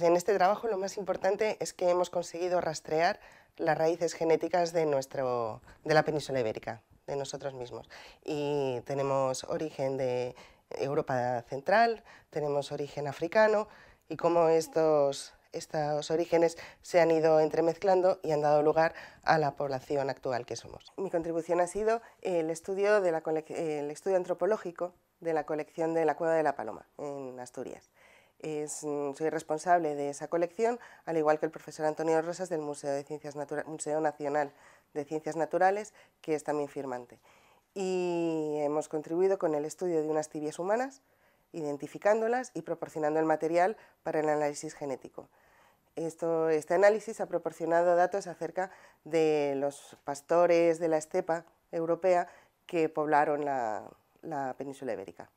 en este trabajo lo más importante es que hemos conseguido rastrear las raíces genéticas de, nuestro, de la península ibérica, de nosotros mismos. Y tenemos origen de Europa Central, tenemos origen africano y cómo estos, estos orígenes se han ido entremezclando y han dado lugar a la población actual que somos. Mi contribución ha sido el estudio, de la el estudio antropológico de la colección de la Cueva de la Paloma en Asturias. Mm, soy responsable de esa colección, al igual que el profesor Antonio Rosas del Museo, Nacional de Ciencias Naturales, que es también firmante. Y hemos contribuido con el estudio de unas tibias humanas, identificándolas y proporcionando el material para el análisis genético. este análisis ha proporcionado datos acerca de los pastores de la estepa europea que poblaron la península ibérica.